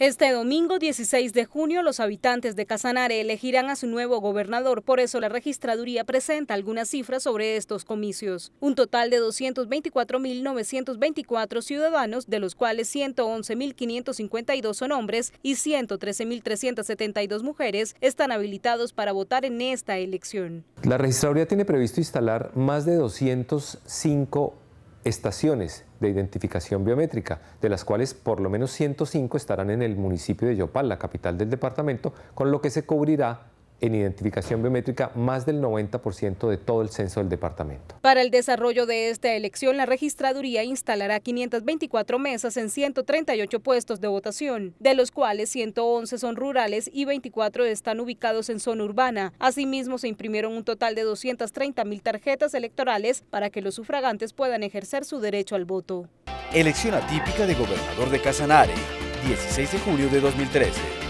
Este domingo 16 de junio los habitantes de Casanare elegirán a su nuevo gobernador, por eso la registraduría presenta algunas cifras sobre estos comicios. Un total de 224.924 ciudadanos, de los cuales 111.552 son hombres y 113.372 mujeres, están habilitados para votar en esta elección. La registraduría tiene previsto instalar más de 205 estaciones de identificación biométrica, de las cuales por lo menos 105 estarán en el municipio de Yopal, la capital del departamento, con lo que se cubrirá en identificación biométrica más del 90% de todo el censo del departamento. Para el desarrollo de esta elección, la registraduría instalará 524 mesas en 138 puestos de votación, de los cuales 111 son rurales y 24 están ubicados en zona urbana. Asimismo, se imprimieron un total de 230 mil tarjetas electorales para que los sufragantes puedan ejercer su derecho al voto. Elección atípica de gobernador de Casanare, 16 de julio de 2013.